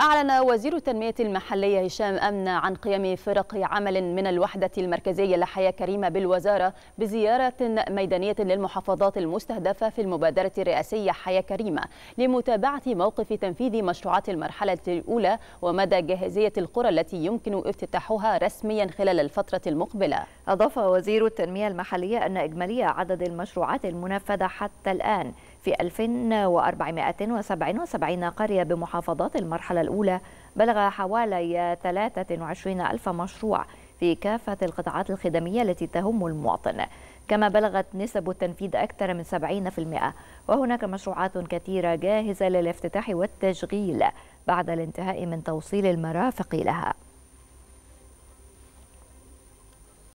أعلن وزير التنمية المحلية هشام أمن عن قيام فرق عمل من الوحدة المركزية لحياة كريمة بالوزارة بزيارة ميدانية للمحافظات المستهدفة في المبادرة الرئاسية حياة كريمة لمتابعة موقف تنفيذ مشروعات المرحلة الأولى ومدى جاهزية القرى التي يمكن افتتاحها رسميا خلال الفترة المقبلة أضاف وزير التنمية المحلية أن إجمالي عدد المشروعات المنفذة حتى الآن في 1477 قرية بمحافظات المرحلة الأولى بلغ حوالي 23 ألف مشروع في كافة القطاعات الخدمية التي تهم المواطن كما بلغت نسب التنفيذ أكثر من 70% وهناك مشروعات كثيرة جاهزة للافتتاح والتشغيل بعد الانتهاء من توصيل المرافق لها